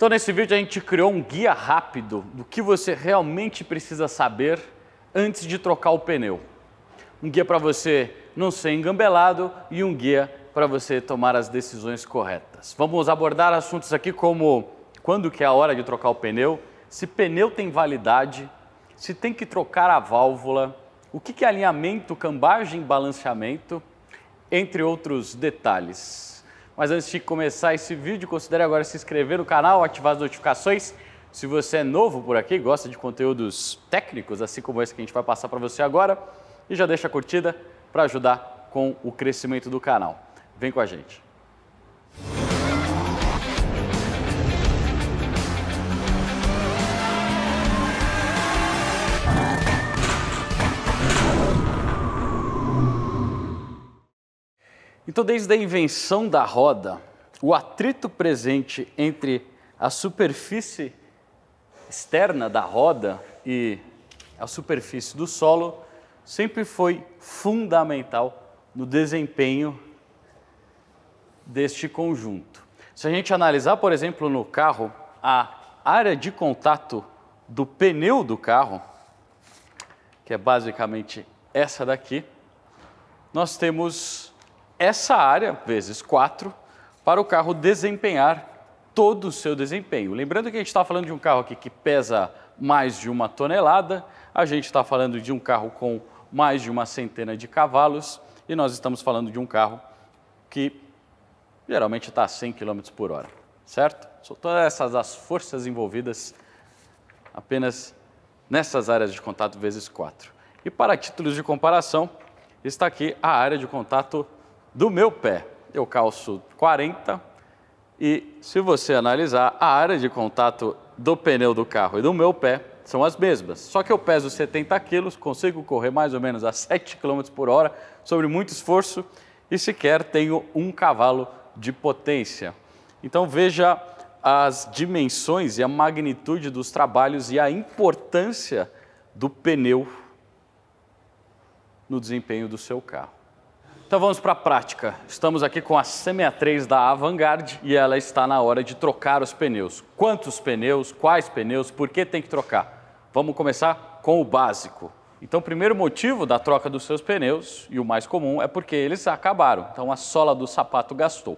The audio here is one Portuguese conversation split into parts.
Então, nesse vídeo, a gente criou um guia rápido do que você realmente precisa saber antes de trocar o pneu. Um guia para você não ser engambelado e um guia para você tomar as decisões corretas. Vamos abordar assuntos aqui como quando que é a hora de trocar o pneu, se pneu tem validade, se tem que trocar a válvula, o que, que é alinhamento, cambagem, balanceamento, entre outros detalhes. Mas antes de começar esse vídeo, considere agora se inscrever no canal, ativar as notificações. Se você é novo por aqui, gosta de conteúdos técnicos, assim como esse que a gente vai passar para você agora, e já deixa a curtida para ajudar com o crescimento do canal. Vem com a gente. Então, desde a invenção da roda, o atrito presente entre a superfície externa da roda e a superfície do solo sempre foi fundamental no desempenho deste conjunto. Se a gente analisar, por exemplo, no carro, a área de contato do pneu do carro, que é basicamente essa daqui, nós temos essa área, vezes 4, para o carro desempenhar todo o seu desempenho. Lembrando que a gente está falando de um carro aqui que pesa mais de uma tonelada, a gente está falando de um carro com mais de uma centena de cavalos e nós estamos falando de um carro que geralmente está a 100 km por hora, certo? São todas essas as forças envolvidas apenas nessas áreas de contato vezes 4. E para títulos de comparação, está aqui a área de contato do meu pé. Eu calço 40 e se você analisar, a área de contato do pneu do carro e do meu pé são as mesmas. Só que eu peso 70 quilos, consigo correr mais ou menos a 7 km por hora, sobre muito esforço, e sequer tenho um cavalo de potência. Então veja as dimensões e a magnitude dos trabalhos e a importância do pneu no desempenho do seu carro. Então vamos para a prática. Estamos aqui com a CMA3 da Avangard e ela está na hora de trocar os pneus. Quantos pneus, quais pneus, por que tem que trocar? Vamos começar com o básico. Então, o primeiro motivo da troca dos seus pneus, e o mais comum, é porque eles acabaram. Então, a sola do sapato gastou.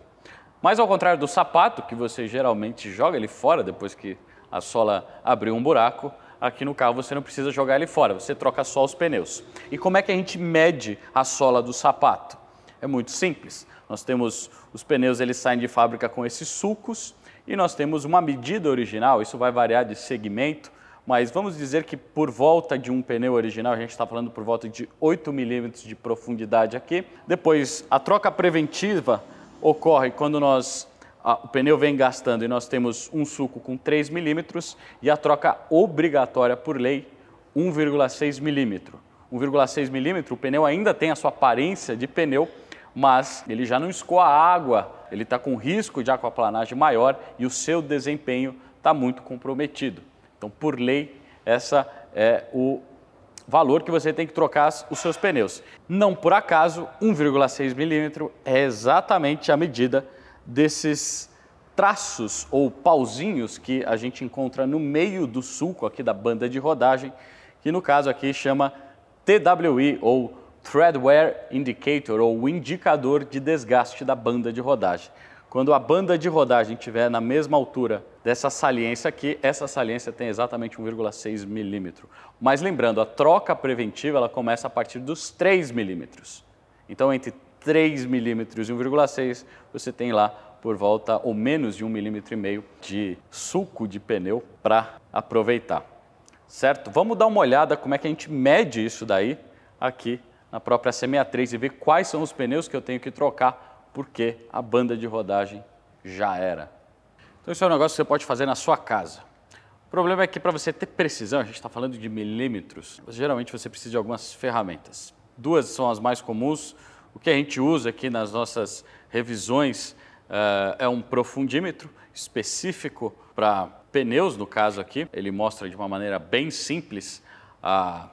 Mas, ao contrário do sapato, que você geralmente joga ele fora depois que a sola abriu um buraco, aqui no carro você não precisa jogar ele fora, você troca só os pneus. E como é que a gente mede a sola do sapato? É muito simples. Nós temos os pneus, eles saem de fábrica com esses sulcos e nós temos uma medida original, isso vai variar de segmento, mas vamos dizer que por volta de um pneu original, a gente está falando por volta de 8 milímetros de profundidade aqui. Depois, a troca preventiva ocorre quando nós ah, o pneu vem gastando e nós temos um suco com 3 milímetros e a troca obrigatória por lei 1,6 milímetro. 1,6 milímetro, o pneu ainda tem a sua aparência de pneu, mas ele já não escoa água, ele está com risco de aquaplanagem maior e o seu desempenho está muito comprometido. Então, por lei, essa é o valor que você tem que trocar os seus pneus. Não por acaso, 1,6 milímetro é exatamente a medida desses traços ou pauzinhos que a gente encontra no meio do sulco aqui da banda de rodagem, que no caso aqui chama TWI ou Thread Wear Indicator, ou o indicador de desgaste da banda de rodagem. Quando a banda de rodagem estiver na mesma altura dessa saliência aqui, essa saliência tem exatamente 1,6 milímetro. Mas lembrando, a troca preventiva ela começa a partir dos 3 milímetros. Então, entre 3 milímetros e 1,6, você tem lá por volta ou menos de 1,5 milímetro de suco de pneu para aproveitar. Certo? Vamos dar uma olhada como é que a gente mede isso daí aqui na própria C63 e ver quais são os pneus que eu tenho que trocar, porque a banda de rodagem já era. Então isso é um negócio que você pode fazer na sua casa. O problema é que para você ter precisão, a gente está falando de milímetros, geralmente você precisa de algumas ferramentas. Duas são as mais comuns. O que a gente usa aqui nas nossas revisões uh, é um profundímetro específico para pneus, no caso aqui. Ele mostra de uma maneira bem simples a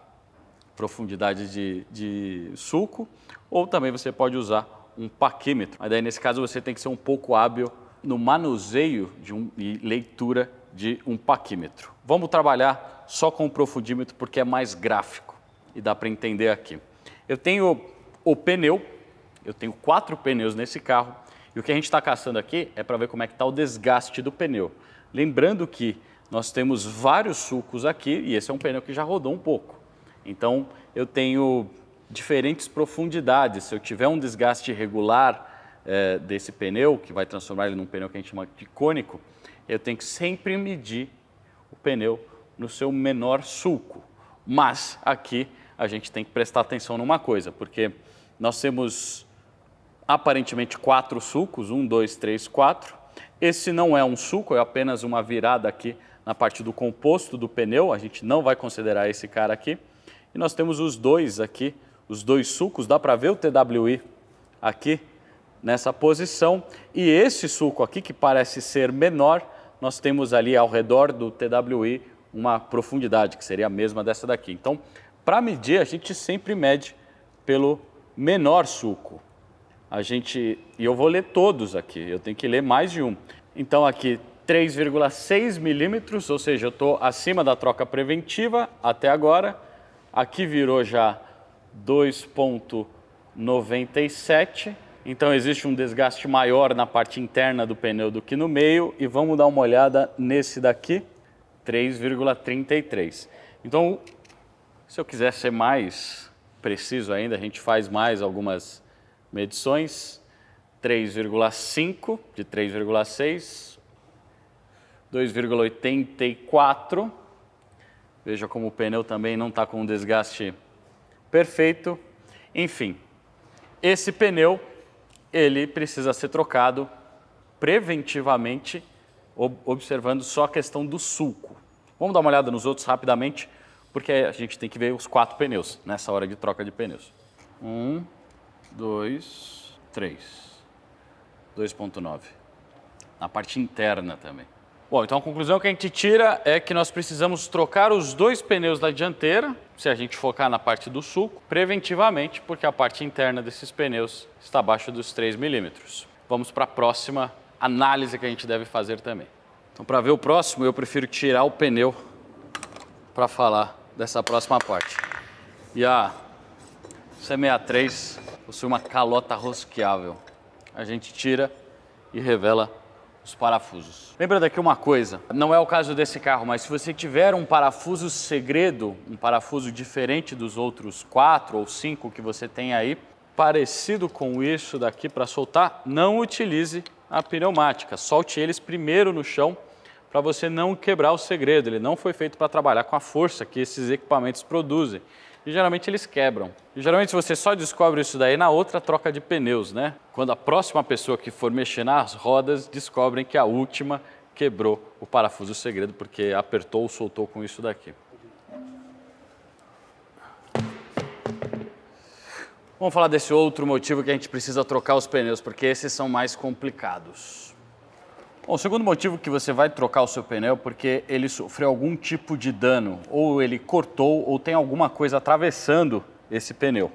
profundidade de, de sulco, ou também você pode usar um paquímetro. Mas daí, nesse caso, você tem que ser um pouco hábil no manuseio de um, e leitura de um paquímetro. Vamos trabalhar só com o profundímetro porque é mais gráfico e dá para entender aqui. Eu tenho o pneu, eu tenho quatro pneus nesse carro e o que a gente está caçando aqui é para ver como é que está o desgaste do pneu. Lembrando que nós temos vários sulcos aqui e esse é um pneu que já rodou um pouco. Então, eu tenho diferentes profundidades. Se eu tiver um desgaste irregular é, eh, desse pneu, que vai transformar ele num pneu que a gente chama de cônico, eu tenho que sempre medir o pneu no seu menor sulco. Mas aqui a gente tem que prestar atenção numa coisa, porque nós temos aparentemente quatro sulcos, um, dois, três, quatro. Esse não é um sulco, é apenas uma virada aqui na parte do composto do pneu, a gente não vai considerar esse cara aqui. E nós temos os dois aqui, os dois sucos. dá para ver o TWI aqui nessa posição. E esse suco aqui, que parece ser menor, nós temos ali ao redor do TWI uma profundidade, que seria a mesma dessa daqui. Então, para medir, a gente sempre mede pelo menor suco. A gente, e eu vou ler todos aqui, eu tenho que ler mais de um. Então, aqui 3,6 milímetros, ou seja, eu estou acima da troca preventiva até agora, Aqui virou já 2.97. Então existe um desgaste maior na parte interna do pneu do que no meio. E vamos dar uma olhada nesse daqui, 3,33. Então, se eu quiser ser mais preciso ainda, a gente faz mais algumas medições. 3,5 de 3,6, 2,84 Veja como o pneu também não está com um desgaste perfeito. Enfim, esse pneu ele precisa ser trocado preventivamente, observando só a questão do sulco. Vamos dar uma olhada nos outros rapidamente, porque a gente tem que ver os quatro pneus nessa hora de troca de pneus. Um, dois, três. 2.9. Na parte interna também. Bom, então a conclusão que a gente tira é que nós precisamos trocar os dois pneus da dianteira, se a gente focar na parte do sulco, preventivamente, porque a parte interna desses pneus está abaixo dos 3 milímetros. Vamos para a próxima análise que a gente deve fazer também. Então, para ver o próximo, eu prefiro tirar o pneu para falar dessa próxima parte. E a C63 possui uma calota rosqueável. A gente tira e revela os parafusos. Lembra daqui uma coisa, não é o caso desse carro, mas se você tiver um parafuso segredo, um parafuso diferente dos outros quatro ou cinco que você tem aí, parecido com isso daqui para soltar, não utilize a pneumática. Solte eles primeiro no chão para você não quebrar o segredo. Ele não foi feito para trabalhar com a força que esses equipamentos produzem e geralmente eles quebram. E geralmente você só descobre isso daí na outra troca de pneus, né? Quando a próxima pessoa que for mexer nas rodas descobrem que a última quebrou o parafuso segredo porque apertou ou soltou com isso daqui. Vamos falar desse outro motivo que a gente precisa trocar os pneus, porque esses são mais complicados. Bom, o segundo motivo que você vai trocar o seu pneu é porque ele sofreu algum tipo de dano, ou ele cortou, ou tem alguma coisa atravessando esse pneu.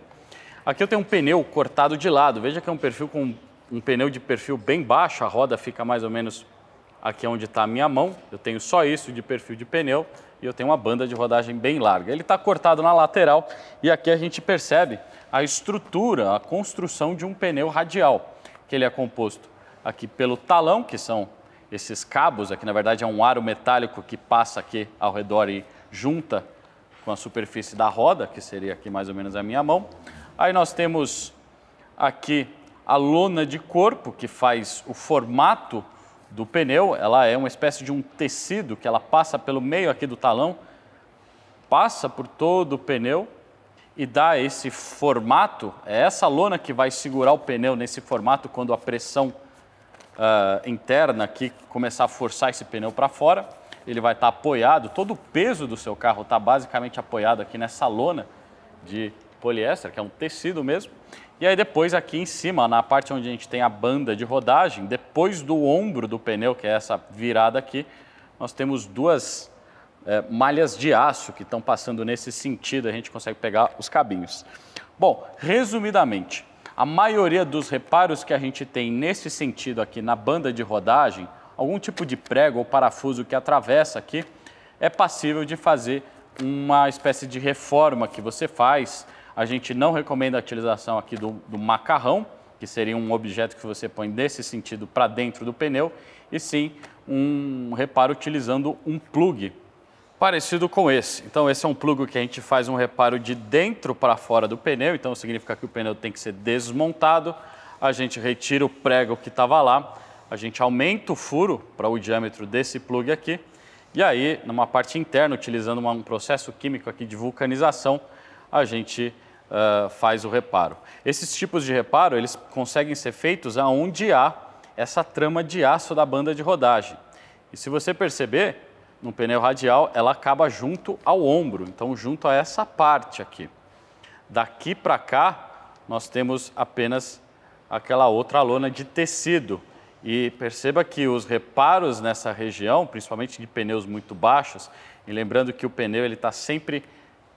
Aqui eu tenho um pneu cortado de lado, veja que é um perfil com um pneu de perfil bem baixo, a roda fica mais ou menos aqui onde está a minha mão, eu tenho só isso de perfil de pneu e eu tenho uma banda de rodagem bem larga. Ele está cortado na lateral e aqui a gente percebe a estrutura, a construção de um pneu radial, que ele é composto aqui pelo talão, que são esses cabos, aqui na verdade é um aro metálico que passa aqui ao redor e junta com a superfície da roda, que seria aqui mais ou menos a minha mão. Aí nós temos aqui a lona de corpo, que faz o formato do pneu. Ela é uma espécie de um tecido que ela passa pelo meio aqui do talão, passa por todo o pneu e dá esse formato. É essa lona que vai segurar o pneu nesse formato quando a pressão uh, interna aqui começar a forçar esse pneu para fora, ele vai estar tá apoiado, todo o peso do seu carro está basicamente apoiado aqui nessa lona de poliéster, que é um tecido mesmo. E aí depois aqui em cima, na parte onde a gente tem a banda de rodagem, depois do ombro do pneu, que é essa virada aqui, nós temos duas é, malhas de aço que estão passando nesse sentido, a gente consegue pegar os cabinhos. Bom, resumidamente, a maioria dos reparos que a gente tem nesse sentido aqui na banda de rodagem, algum tipo de prego ou parafuso que atravessa aqui, é passível de fazer uma espécie de reforma que você faz. A gente não recomenda a utilização aqui do, do macarrão, que seria um objeto que você põe nesse sentido para dentro do pneu, e sim um reparo utilizando um plugue, parecido com esse. Então, esse é um plugo que a gente faz um reparo de dentro para fora do pneu, então significa que o pneu tem que ser desmontado. A gente retira o prego que estava lá, a gente aumenta o furo para o diâmetro desse plug aqui, e aí, numa parte interna, utilizando um processo químico aqui de vulcanização, a gente uh, faz o reparo. Esses tipos de reparo, eles conseguem ser feitos aonde há essa trama de aço da banda de rodagem. E se você perceber, no pneu radial, ela acaba junto ao ombro, então junto a essa parte aqui. Daqui para cá, nós temos apenas aquela outra lona de tecido. E perceba que os reparos nessa região, principalmente de pneus muito baixos, e lembrando que o pneu ele está sempre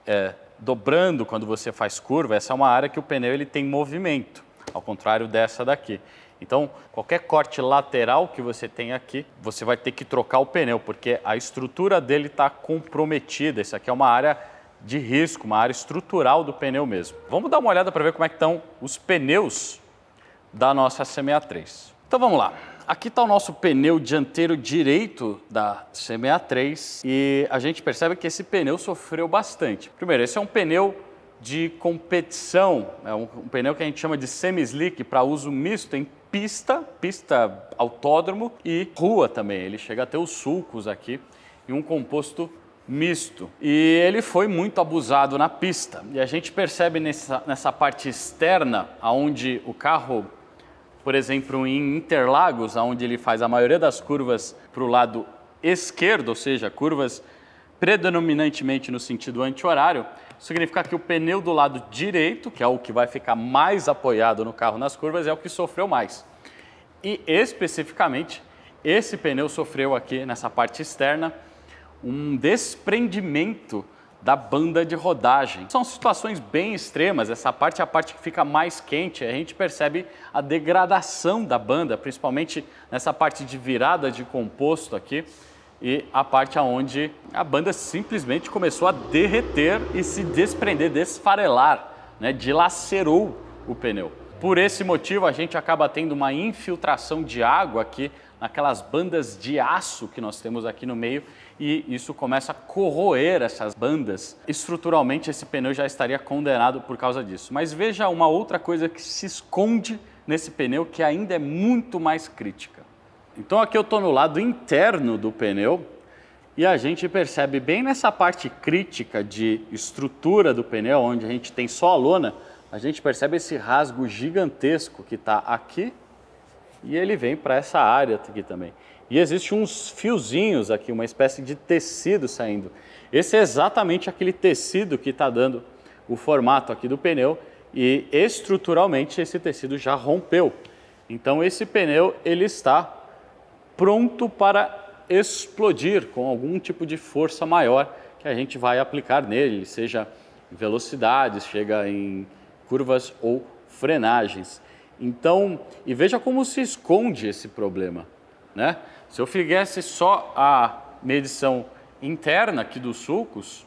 é, dobrando quando você faz curva, essa é uma área que o pneu ele tem movimento, ao contrário dessa daqui. Então, qualquer corte lateral que você tem aqui, você vai ter que trocar o pneu, porque a estrutura dele está comprometida. Isso aqui é uma área de risco, uma área estrutural do pneu mesmo. Vamos dar uma olhada para ver como é que estão os pneus da nossa C63. Então vamos lá. Aqui está o nosso pneu dianteiro direito da C63 e a gente percebe que esse pneu sofreu bastante. Primeiro, esse é um pneu de competição, é um, um pneu que a gente chama de semi-slick para uso misto em pista, pista autódromo e rua também. Ele chega a ter os sulcos aqui e um composto misto. E ele foi muito abusado na pista. E a gente percebe nessa, nessa parte externa, aonde o carro, por exemplo, em Interlagos, aonde ele faz a maioria das curvas para o lado esquerdo, ou seja, curvas predominantemente no sentido anti-horário, significa que o pneu do lado direito, que é o que vai ficar mais apoiado no carro nas curvas, é o que sofreu mais. E especificamente, esse pneu sofreu aqui nessa parte externa um desprendimento da banda de rodagem. São situações bem extremas, essa parte é a parte que fica mais quente, a gente percebe a degradação da banda, principalmente nessa parte de virada de composto aqui e a parte onde a banda simplesmente começou a derreter e se desprender, desfarelar, né? dilacerou o pneu. Por esse motivo, a gente acaba tendo uma infiltração de água aqui naquelas bandas de aço que nós temos aqui no meio e isso começa a corroer essas bandas. Estruturalmente, esse pneu já estaria condenado por causa disso. Mas veja uma outra coisa que se esconde nesse pneu que ainda é muito mais crítica. Então aqui eu estou no lado interno do pneu e a gente percebe bem nessa parte crítica de estrutura do pneu, onde a gente tem só a lona, a gente percebe esse rasgo gigantesco que está aqui e ele vem para essa área aqui também. E existe uns fiozinhos aqui, uma espécie de tecido saindo. Esse é exatamente aquele tecido que está dando o formato aqui do pneu e estruturalmente esse tecido já rompeu. Então esse pneu ele está pronto para explodir com algum tipo de força maior que a gente vai aplicar nele, seja velocidades, chega em curvas ou frenagens. Então, e veja como se esconde esse problema, né? Se eu fizesse só a medição interna aqui dos sulcos,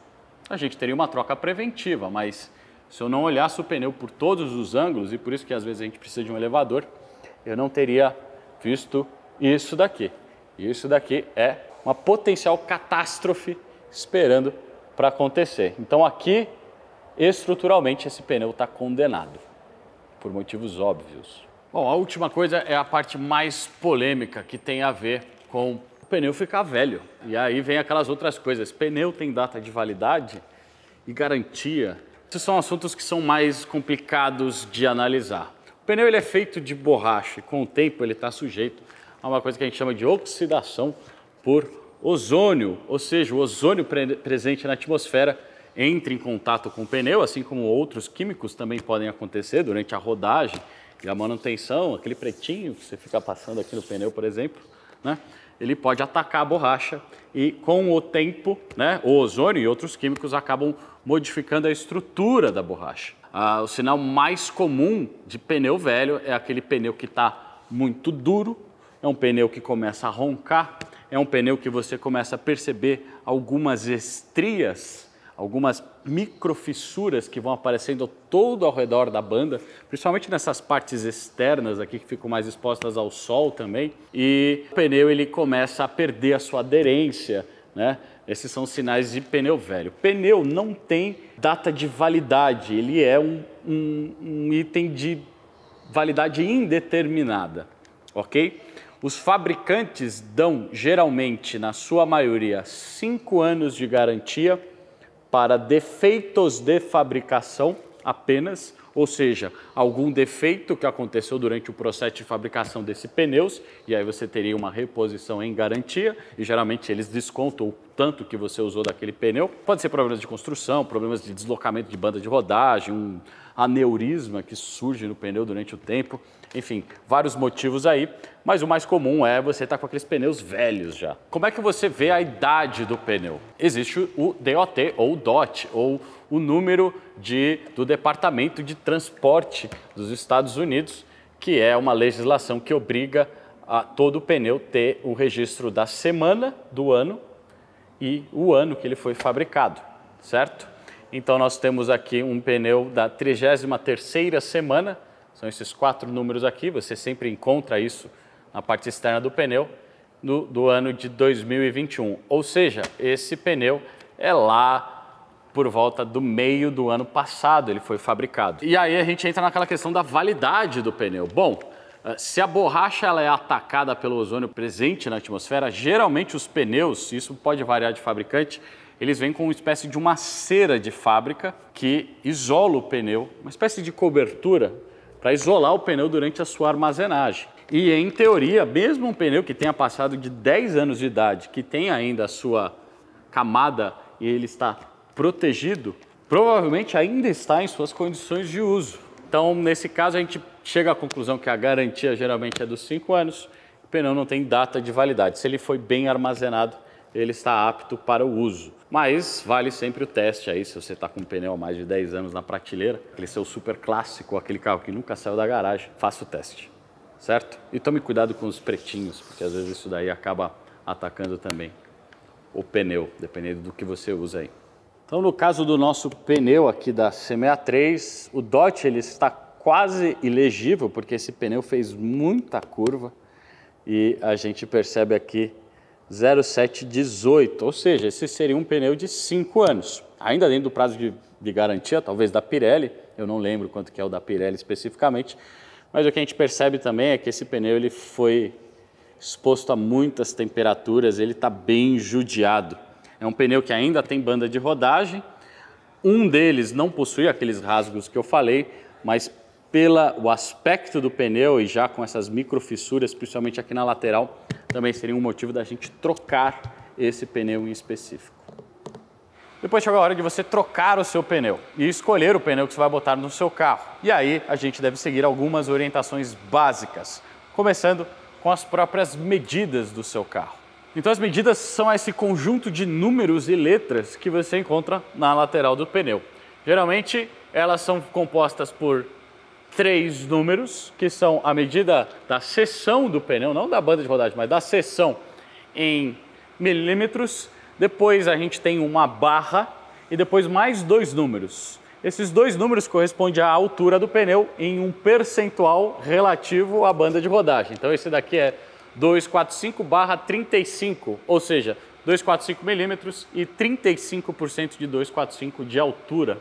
a gente teria uma troca preventiva, mas se eu não olhasse o pneu por todos os ângulos, e por isso que às vezes a gente precisa de um elevador, eu não teria visto isso daqui. Isso daqui é uma potencial catástrofe esperando para acontecer. Então aqui, estruturalmente, esse pneu está condenado, por motivos óbvios. Bom, a última coisa é a parte mais polêmica, que tem a ver com o pneu ficar velho. E aí vem aquelas outras coisas. Pneu tem data de validade e garantia. Esses são assuntos que são mais complicados de analisar. O pneu ele é feito de borracha e com o tempo ele está sujeito a uma coisa que a gente chama de oxidação por ozônio, ou seja, o ozônio pre presente na atmosfera entra em contato com o pneu, assim como outros químicos também podem acontecer durante a rodagem e a manutenção, aquele pretinho que você fica passando aqui no pneu, por exemplo, né? ele pode atacar a borracha e com o tempo, né, o ozônio e outros químicos acabam modificando a estrutura da borracha. Ah, o sinal mais comum de pneu velho é aquele pneu que está muito duro, é um pneu que começa a roncar, é um pneu que você começa a perceber algumas estrias, algumas microfissuras que vão aparecendo todo ao redor da banda, principalmente nessas partes externas aqui que ficam mais expostas ao sol também, e o pneu ele começa a perder a sua aderência, né? Esses são sinais de pneu velho. Pneu não tem data de validade, ele é um, um, um item de validade indeterminada, ok? Os fabricantes dão geralmente, na sua maioria, cinco anos de garantia para defeitos de fabricação apenas, ou seja, algum defeito que aconteceu durante o processo de fabricação desse pneus, e aí você teria uma reposição em garantia, e geralmente eles descontam o tanto que você usou daquele pneu. Pode ser problemas de construção, problemas de deslocamento de banda de rodagem, um aneurisma que surge no pneu durante o tempo enfim, vários motivos aí, mas o mais comum é você estar tá com aqueles pneus velhos já. Como é que você vê a idade do pneu? Existe o DOT ou DOT, ou o número de, do Departamento de Transporte dos Estados Unidos, que é uma legislação que obriga a todo pneu ter o registro da semana do ano e o ano que ele foi fabricado, certo? Então nós temos aqui um pneu da 33ª semana, são esses quatro números aqui, você sempre encontra isso na parte externa do pneu, do, do ano de 2021. Ou seja, esse pneu é lá por volta do meio do ano passado ele foi fabricado. E aí a gente entra naquela questão da validade do pneu. Bom, eh, se a borracha ela é atacada pelo ozônio presente na atmosfera, geralmente os pneus, isso pode variar de fabricante, eles vêm com uma espécie de uma cera de fábrica que isola o pneu, uma espécie de cobertura para isolar o pneu durante a sua armazenagem. E em teoria, mesmo um pneu que tenha passado de 10 anos de idade, que tem ainda a sua camada e ele está protegido, provavelmente ainda está em suas condições de uso. Então, nesse caso, a gente chega à conclusão que a garantia geralmente é dos 5 anos, o pneu não tem data de validade. Se ele foi bem armazenado, ele está apto para o uso. Mas vale sempre o teste aí, se você está com um pneu há mais de 10 anos na prateleira, aquele seu super clássico, aquele carro que nunca saiu da garagem, faça o teste, certo? E tome cuidado com os pretinhos, porque às vezes isso daí acaba atacando também o pneu, dependendo do que você usa aí. Então no caso do nosso pneu aqui da C63, o DOT ele está quase ilegível, porque esse pneu fez muita curva e a gente percebe aqui 0718, ou seja, esse seria um pneu de 5 anos. Ainda dentro do prazo de, de, garantia, talvez da Pirelli, eu não lembro quanto que é o da Pirelli especificamente, mas o que a gente percebe também é que esse pneu ele foi exposto a muitas temperaturas, ele está bem judiado. É um pneu que ainda tem banda de rodagem, um deles não possui aqueles rasgos que eu falei, mas pelo aspecto do pneu e já com essas microfissuras, principalmente aqui na lateral, também seria um motivo da gente trocar esse pneu em específico. Depois chegou a hora de você trocar o seu pneu e escolher o pneu que você vai botar no seu carro. E aí a gente deve seguir algumas orientações básicas, começando com as próprias medidas do seu carro. Então as medidas são esse conjunto de números e letras que você encontra na lateral do pneu. Geralmente elas são compostas por três números, que são a medida da seção do pneu, não da banda de rodagem, mas da seção em milímetros. Depois a gente tem uma barra e depois mais dois números. Esses dois números correspondem à altura do pneu em um percentual relativo à banda de rodagem. Então esse daqui é 245 barra 35, ou seja, 245 milímetros e 35% de 245 de altura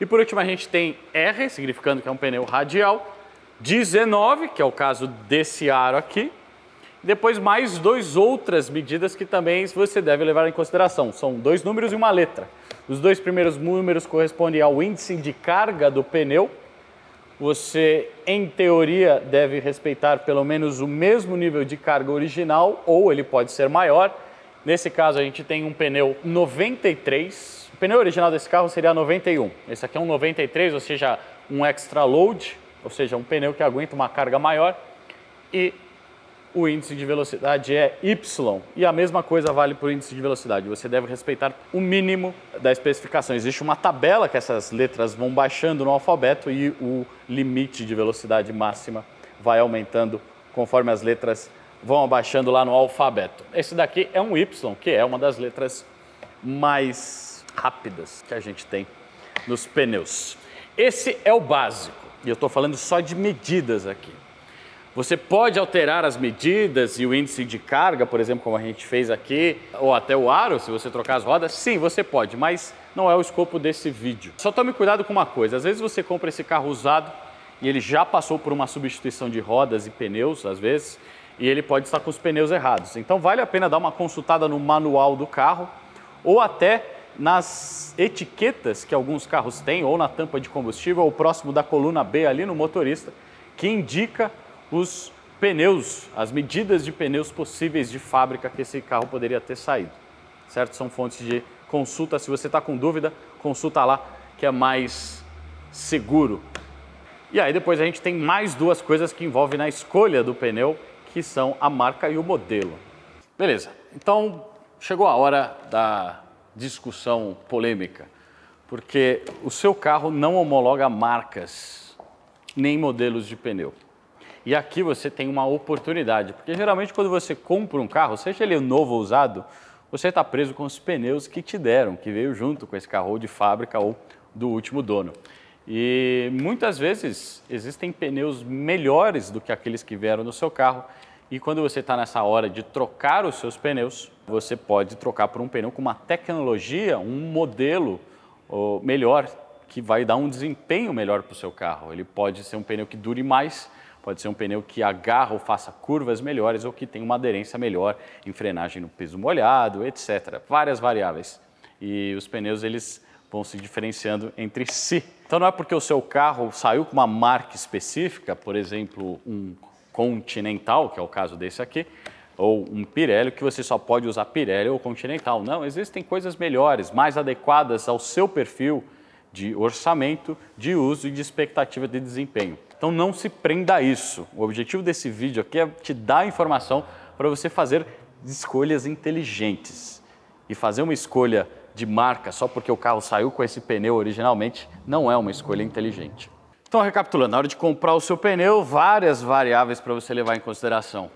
e por último, a gente tem R, significando que é um pneu radial, 19, que é o caso desse aro aqui, depois mais duas outras medidas que também você deve levar em consideração. São dois números e uma letra. Os dois primeiros números correspondem ao índice de carga do pneu. Você, em teoria, deve respeitar pelo menos o mesmo nível de carga original, ou ele pode ser maior. Nesse caso, a gente tem um pneu 93, pneu original desse carro seria 91. Esse aqui é um 93, ou seja, um extra load, ou seja, um pneu que aguenta uma carga maior. E o índice de velocidade é Y. E a mesma coisa vale para o índice de velocidade. Você deve respeitar o mínimo da especificação. Existe uma tabela que essas letras vão baixando no alfabeto e o limite de velocidade máxima vai aumentando conforme as letras vão abaixando lá no alfabeto. Esse daqui é um Y, que é uma das letras mais rápidas que a gente tem nos pneus. Esse é o básico, e eu estou falando só de medidas aqui. Você pode alterar as medidas e o índice de carga, por exemplo, como a gente fez aqui, ou até o aro, se você trocar as rodas. Sim, você pode, mas não é o escopo desse vídeo. Só tome cuidado com uma coisa: às vezes você compra esse carro usado e ele já passou por uma substituição de rodas e pneus, às vezes, e ele pode estar com os pneus errados. Então vale a pena dar uma consultada no manual do carro ou até nas etiquetas que alguns carros têm, ou na tampa de combustível, ou próximo da coluna B ali no motorista, que indica os pneus, as medidas de pneus possíveis de fábrica que esse carro poderia ter saído. Certo? São fontes de consulta. Se você está com dúvida, consulta lá, que é mais seguro. E aí depois a gente tem mais duas coisas que envolvem na escolha do pneu, que são a marca e o modelo. Beleza, então chegou a hora da discussão polêmica, porque o seu carro não homologa marcas nem modelos de pneu. E aqui você tem uma oportunidade, porque geralmente quando você compra um carro, seja ele novo ou usado, você está preso com os pneus que te deram, que veio junto com esse carro ou de fábrica ou do último dono. E muitas vezes existem pneus melhores do que aqueles que vieram no seu carro e quando você está nessa hora de trocar os seus pneus, você pode trocar por um pneu com uma tecnologia, um modelo melhor, que vai dar um desempenho melhor para o seu carro. Ele pode ser um pneu que dure mais, pode ser um pneu que agarra ou faça curvas melhores ou que tenha uma aderência melhor em frenagem no piso molhado, etc. Várias variáveis. E os pneus, eles vão se diferenciando entre si. Então não é porque o seu carro saiu com uma marca específica, por exemplo, um continental, que é o caso desse aqui, ou um Pirelli, que você só pode usar Pirelli ou Continental. Não, existem coisas melhores, mais adequadas ao seu perfil de orçamento, de uso e de expectativa de desempenho. Então não se prenda a isso. O objetivo desse vídeo aqui é te dar informação para você fazer escolhas inteligentes. E fazer uma escolha de marca só porque o carro saiu com esse pneu originalmente não é uma escolha inteligente. Então, recapitulando, na hora de comprar o seu pneu, várias variáveis para você levar em consideração: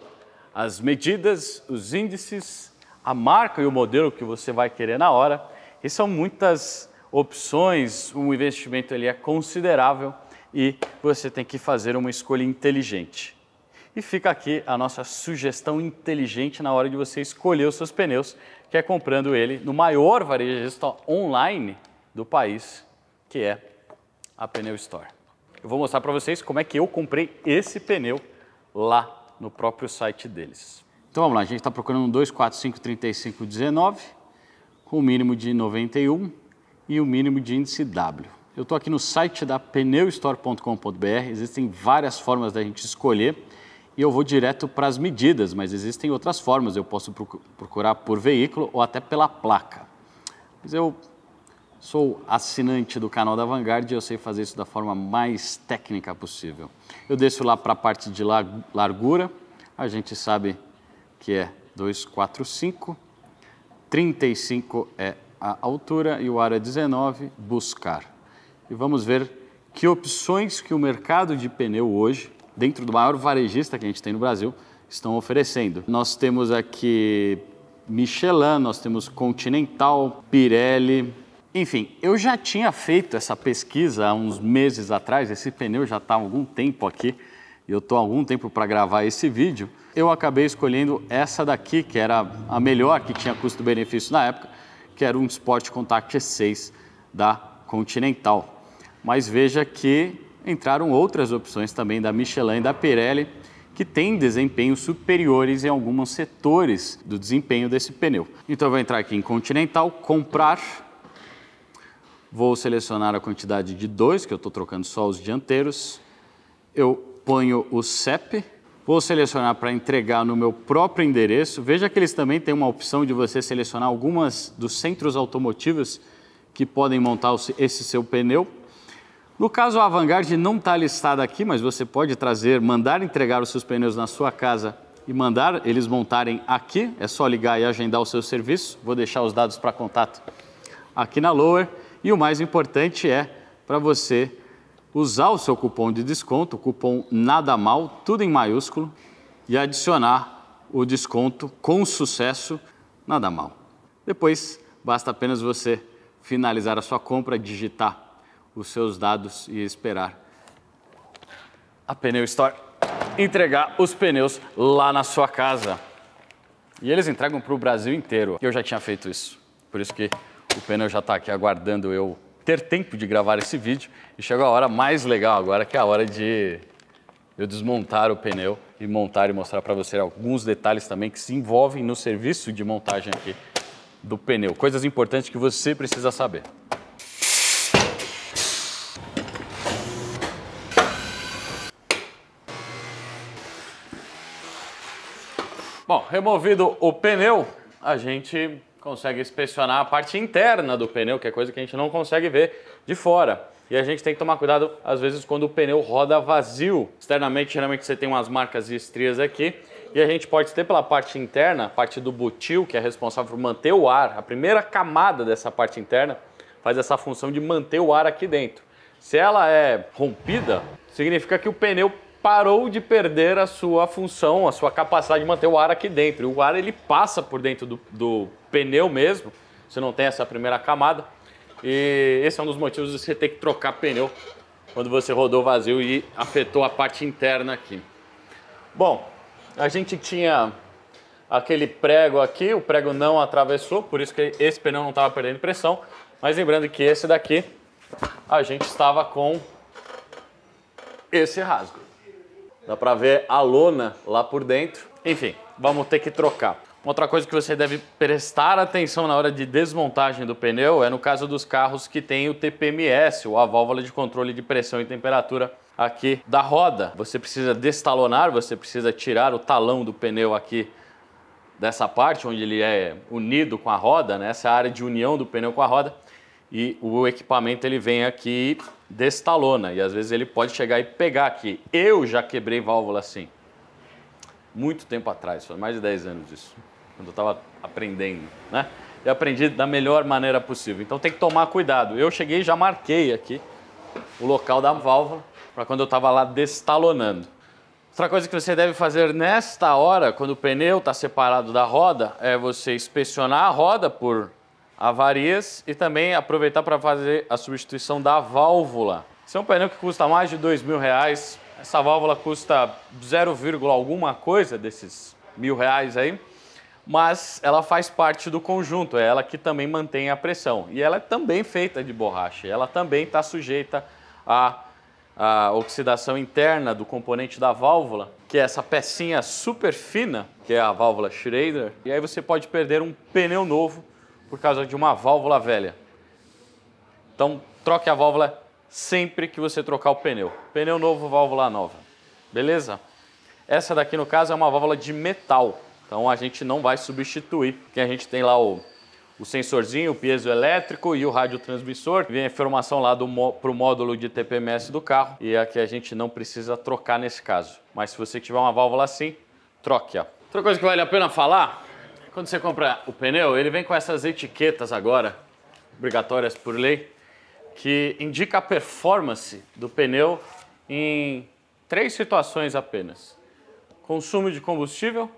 as medidas, os índices, a marca e o modelo que você vai querer na hora. E são muitas opções, o um investimento ele é considerável e você tem que fazer uma escolha inteligente. E fica aqui a nossa sugestão inteligente na hora de você escolher os seus pneus, que é comprando ele no maior varejista online do país, que é a Pneu Store. Eu vou mostrar para vocês como é que eu comprei esse pneu lá no próprio site deles. Então vamos lá, a gente está procurando um 2453519 com o mínimo de 91 e o mínimo de índice W. Eu estou aqui no site da pneustore.com.br, existem várias formas da gente escolher e eu vou direto para as medidas, mas existem outras formas, eu posso procurar por veículo ou até pela placa. Mas eu Sou assinante do canal da Vanguard e eu sei fazer isso da forma mais técnica possível. Eu desço lá para a parte de largura, a gente sabe que é 245, 35 é a altura e o ar é 19, buscar. E vamos ver que opções que o mercado de pneu hoje, dentro do maior varejista que a gente tem no Brasil, estão oferecendo. Nós temos aqui Michelin, nós temos Continental, Pirelli, enfim, eu já tinha feito essa pesquisa há uns meses atrás, esse pneu já está há algum tempo aqui, e eu estou há algum tempo para gravar esse vídeo. Eu acabei escolhendo essa daqui, que era a melhor que tinha custo-benefício na época, que era um Sport Contact 6 da Continental. Mas veja que entraram outras opções também da Michelin e da Pirelli, que têm desempenhos superiores em alguns setores do desempenho desse pneu. Então eu vou entrar aqui em Continental, comprar Vou selecionar a quantidade de 2, que eu estou trocando só os dianteiros. Eu ponho o CEP. Vou selecionar para entregar no meu próprio endereço. Veja que eles também têm uma opção de você selecionar algumas dos centros automotivos que podem montar esse seu pneu. No caso, a Avangard não está listada aqui, mas você pode trazer, mandar entregar os seus pneus na sua casa e mandar eles montarem aqui. É só ligar e agendar o seu serviço. Vou deixar os dados para contato aqui na Lower. E o mais importante é para você usar o seu cupom de desconto, o cupom nada mal, tudo em maiúsculo, e adicionar o desconto com sucesso, nada mal. Depois, basta apenas você finalizar a sua compra, digitar os seus dados e esperar a Pneu Store entregar os pneus lá na sua casa. E eles entregam para o Brasil inteiro. Eu já tinha feito isso, por isso que o pneu já está aqui aguardando eu ter tempo de gravar esse vídeo. E chegou a hora mais legal agora, que é a hora de eu desmontar o pneu e montar e mostrar para você alguns detalhes também que se envolvem no serviço de montagem aqui do pneu. Coisas importantes que você precisa saber. Bom, removido o pneu, a gente consegue inspecionar a parte interna do pneu, que é coisa que a gente não consegue ver de fora. E a gente tem que tomar cuidado, às vezes, quando o pneu roda vazio. Externamente, geralmente você tem umas marcas e estrias aqui. E a gente pode ter pela parte interna, a parte do butil, que é responsável por manter o ar. A primeira camada dessa parte interna faz essa função de manter o ar aqui dentro. Se ela é rompida, significa que o pneu parou de perder a sua função, a sua capacidade de manter o ar aqui dentro. O ar ele passa por dentro do, do pneu mesmo, você não tem essa primeira camada. E esse é um dos motivos de você ter que trocar pneu quando você rodou vazio e afetou a parte interna aqui. Bom, a gente tinha aquele prego aqui, o prego não atravessou, por isso que esse pneu não estava perdendo pressão. Mas lembrando que esse daqui a gente estava com esse rasgo. Dá para ver a lona lá por dentro. Enfim, vamos ter que trocar. Outra coisa que você deve prestar atenção na hora de desmontagem do pneu é no caso dos carros que tem o TPMS, ou a válvula de controle de pressão e temperatura aqui da roda. Você precisa destalonar, você precisa tirar o talão do pneu aqui dessa parte onde ele é unido com a roda, né? essa área de união do pneu com a roda. E o equipamento ele vem aqui destalona e às vezes ele pode chegar e pegar aqui. Eu já quebrei válvula assim. Muito tempo atrás, foi mais de 10 anos isso, quando eu estava aprendendo, né? Eu aprendi da melhor maneira possível. Então tem que tomar cuidado. Eu cheguei e já marquei aqui o local da válvula para quando eu estava lá destalonando. Outra coisa que você deve fazer nesta hora, quando o pneu está separado da roda, é você inspecionar a roda por avarias e também aproveitar para fazer a substituição da válvula. Se é um pneu que custa mais de dois mil reais, essa válvula custa 0, alguma coisa desses mil reais aí, mas ela faz parte do conjunto, é ela que também mantém a pressão. E ela é também feita de borracha, ela também está sujeita à, à oxidação interna do componente da válvula, que é essa pecinha super fina, que é a válvula Schrader, e aí você pode perder um pneu novo por causa de uma válvula velha. Então, troque a válvula sempre que você trocar o pneu. Pneu novo, válvula nova. Beleza? Essa daqui, no caso, é uma válvula de metal. Então, a gente não vai substituir, porque a gente tem lá o, o sensorzinho, o piezo elétrico e o radiotransmissor. Vem a informação lá para o módulo de TPMS do carro e é que a gente não precisa trocar nesse caso. Mas se você tiver uma válvula assim, troque-a. Outra coisa que vale a pena falar quando você compra o pneu, ele vem com essas etiquetas agora, obrigatórias por lei, que indica a performance do pneu em três situações apenas. Consumo de combustível,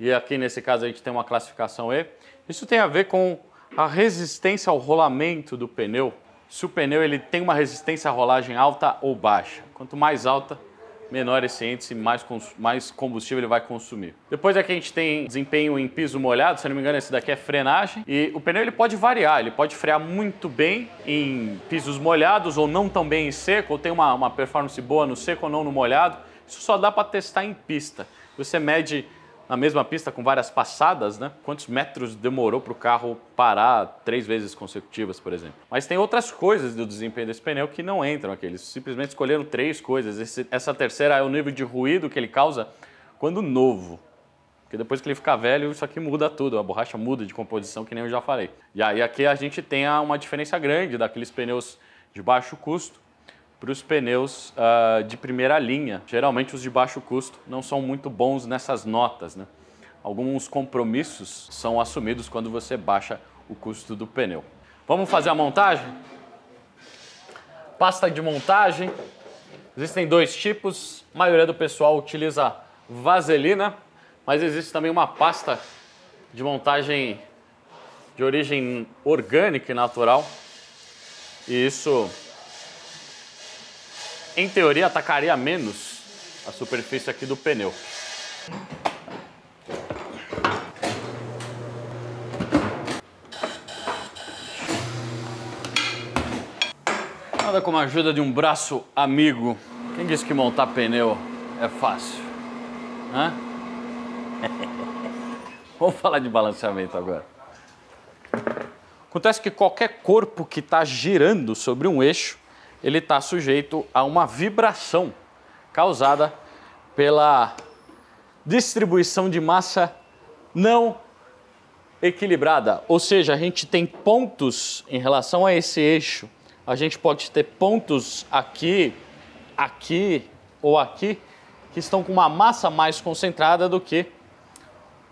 e aqui nesse caso a gente tem uma classificação E. Isso tem a ver com a resistência ao rolamento do pneu, se o pneu ele tem uma resistência à rolagem alta ou baixa. Quanto mais alta, menor esse índice, mais, mais combustível ele vai consumir. Depois aqui é a gente tem desempenho em piso molhado, se não me engano esse daqui é frenagem, e o pneu ele pode variar, ele pode frear muito bem em pisos molhados ou não tão bem em seco, ou tem uma, uma performance boa no seco ou não no molhado, isso só dá para testar em pista. Você mede na mesma pista com várias passadas, né? Quantos metros demorou para o carro parar três vezes consecutivas, por exemplo? Mas tem outras coisas do desempenho desse pneu que não entram aqui. Eles simplesmente escolheram três coisas. Esse, essa terceira é o nível de ruído que ele causa quando novo. Porque depois que ele ficar velho, isso aqui muda tudo, a borracha muda de composição, que nem eu já falei. E aí aqui a gente tem uma diferença grande daqueles pneus de baixo custo para os pneus uh, de primeira linha. Geralmente os de baixo custo não são muito bons nessas notas. Né? Alguns compromissos são assumidos quando você baixa o custo do pneu. Vamos fazer a montagem? Pasta de montagem. Existem dois tipos. A maioria do pessoal utiliza vaselina, mas existe também uma pasta de montagem de origem orgânica e natural. E isso em teoria, atacaria menos a superfície aqui do pneu. Nada como a ajuda de um braço amigo. Quem disse que montar pneu é fácil? Hã? Vamos falar de balanceamento agora. Acontece que qualquer corpo que está girando sobre um eixo ele está sujeito a uma vibração causada pela distribuição de massa não equilibrada, ou seja, a gente tem pontos em relação a esse eixo. A gente pode ter pontos aqui, aqui ou aqui que estão com uma massa mais concentrada do que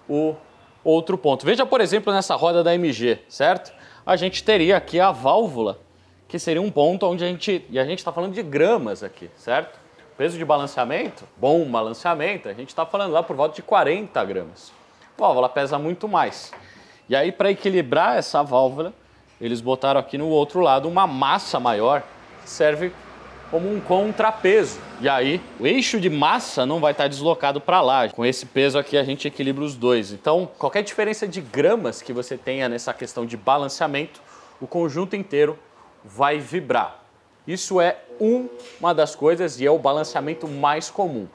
o outro ponto. Veja, por exemplo, nessa roda da MG, certo? A gente teria aqui a válvula que seria um ponto onde a gente. E a gente está falando de gramas aqui, certo? Peso de balanceamento, bom balanceamento, a gente está falando lá por volta de 40 gramas. A válvula pesa muito mais. E aí, para equilibrar essa válvula, eles botaram aqui no outro lado uma massa maior, que serve como um contrapeso. E aí, o eixo de massa não vai estar tá deslocado para lá. Com esse peso aqui, a gente equilibra os dois. Então, qualquer diferença de gramas que você tenha nessa questão de balanceamento, o conjunto inteiro vai vibrar. Isso é uma das coisas e é o balanceamento mais comum.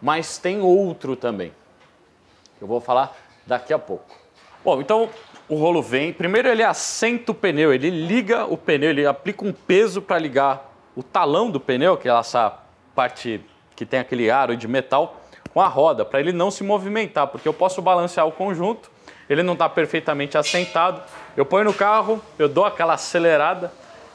Mas tem outro também. Eu vou falar daqui a pouco. Bom, então o rolo vem. Primeiro ele assenta o pneu, ele liga o pneu, ele aplica um peso para ligar o talão do pneu, que é essa parte que tem aquele aro de metal, com a roda, para ele não se movimentar, porque eu posso balancear o conjunto, ele não está perfeitamente assentado. Eu ponho no carro, eu dou aquela acelerada,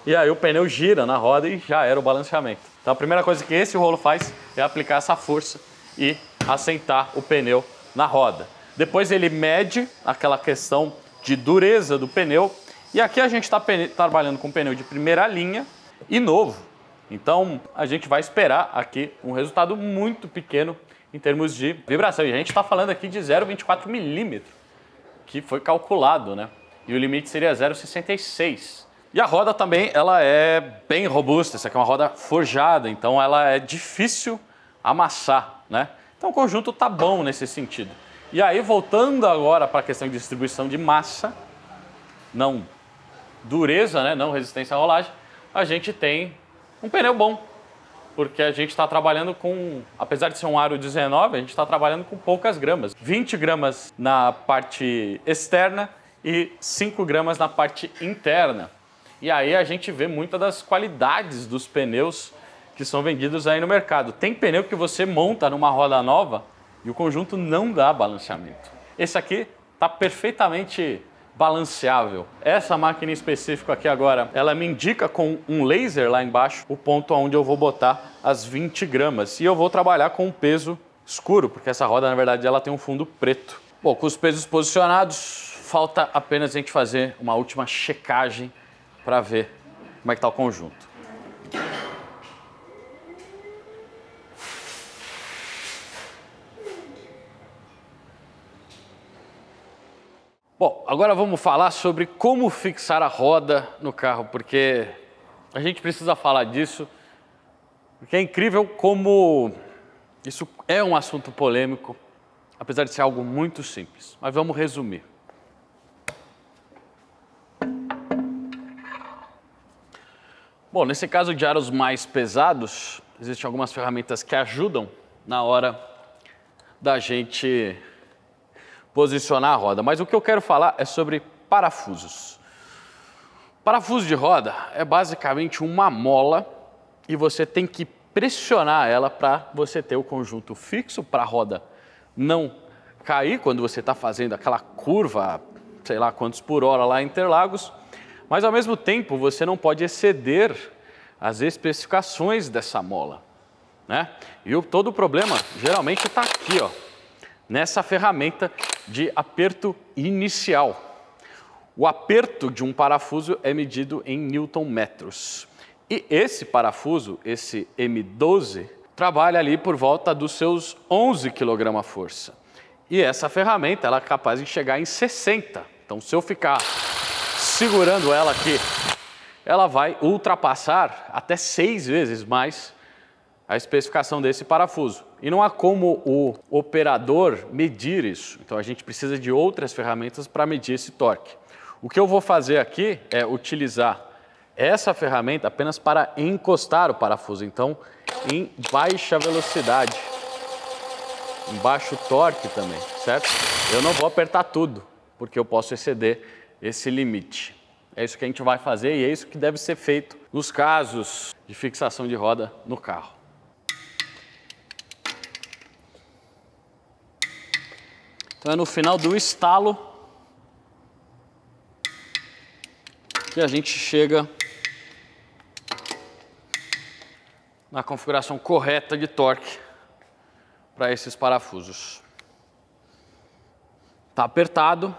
e aí o pneu gira na roda e já era o balanceamento. Então a primeira coisa que esse rolo faz é aplicar essa força e assentar o pneu na roda. Depois ele mede aquela questão de dureza do pneu e aqui a gente está trabalhando com pneu de primeira linha e novo. Então a gente vai esperar aqui um resultado muito pequeno em termos de vibração. E a gente está falando aqui de 0,24 milímetro, que foi calculado, né? E o limite seria 0,66. E a roda também ela é bem robusta, essa aqui é uma roda forjada, então ela é difícil amassar, né? Então o conjunto tá bom nesse sentido. E aí voltando agora para a questão de distribuição de massa, não dureza, né, não resistência à rolagem, a gente tem um pneu bom, porque a gente está trabalhando com, apesar de ser um aro 19, a gente está trabalhando com poucas gramas. 20 gramas na parte externa e 5 gramas na parte interna. E aí a gente vê muitas das qualidades dos pneus que são vendidos aí no mercado. Tem pneu que você monta numa roda nova e o conjunto não dá balanceamento. Esse aqui está perfeitamente balanceável. Essa máquina em específico aqui agora, ela me indica com um laser lá embaixo o ponto onde eu vou botar as 20 gramas. E eu vou trabalhar com um peso escuro, porque essa roda, na verdade, ela tem um fundo preto. Bom, com os pesos posicionados, falta apenas a gente fazer uma última checagem para ver como é que está o conjunto. Bom, agora vamos falar sobre como fixar a roda no carro, porque a gente precisa falar disso, porque é incrível como isso é um assunto polêmico, apesar de ser algo muito simples. Mas vamos resumir. Bom, nesse caso de aros mais pesados, existem algumas ferramentas que ajudam na hora da gente posicionar a roda. Mas o que eu quero falar é sobre parafusos. Parafuso de roda é basicamente uma mola e você tem que pressionar ela para você ter o conjunto fixo para a roda não cair quando você está fazendo aquela curva, sei lá quantos por hora lá em Interlagos mas ao mesmo tempo, você não pode exceder as especificações dessa mola. Né? E o, todo o problema geralmente está aqui, ó, nessa ferramenta de aperto inicial. O aperto de um parafuso é medido em newton metros. E esse parafuso, esse M12, trabalha ali por volta dos seus 11 kg força. E essa ferramenta ela é capaz de chegar em 60. Então, se eu ficar segurando ela aqui, ela vai ultrapassar até seis vezes mais a especificação desse parafuso. E não há como o operador medir isso. Então a gente precisa de outras ferramentas para medir esse torque. O que eu vou fazer aqui é utilizar essa ferramenta apenas para encostar o parafuso, então em baixa velocidade, em baixo torque também, certo? Eu não vou apertar tudo, porque eu posso exceder esse limite. É isso que a gente vai fazer e é isso que deve ser feito nos casos de fixação de roda no carro. Então é no final do estalo que a gente chega na configuração correta de torque para esses parafusos. Está apertado,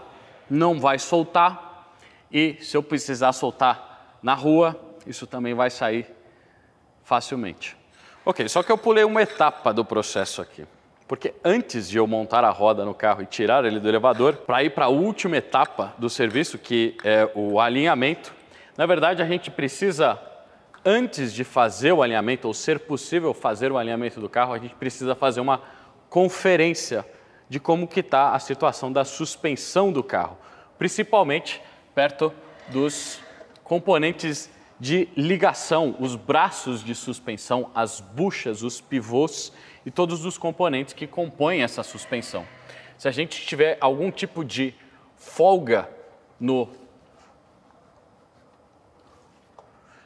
não vai soltar. E se eu precisar soltar na rua, isso também vai sair facilmente. Ok, só que eu pulei uma etapa do processo aqui. Porque antes de eu montar a roda no carro e tirar ele do elevador, para ir para a última etapa do serviço, que é o alinhamento, na verdade a gente precisa, antes de fazer o alinhamento, ou ser possível fazer o alinhamento do carro, a gente precisa fazer uma conferência de como que está a situação da suspensão do carro, principalmente perto dos componentes de ligação, os braços de suspensão, as buchas, os pivôs e todos os componentes que compõem essa suspensão. Se a gente tiver algum tipo de folga no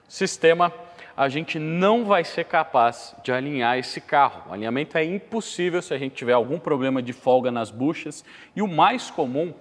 sistema, a gente não vai ser capaz de alinhar esse carro. O alinhamento é impossível se a gente tiver algum problema de folga nas buchas e o mais comum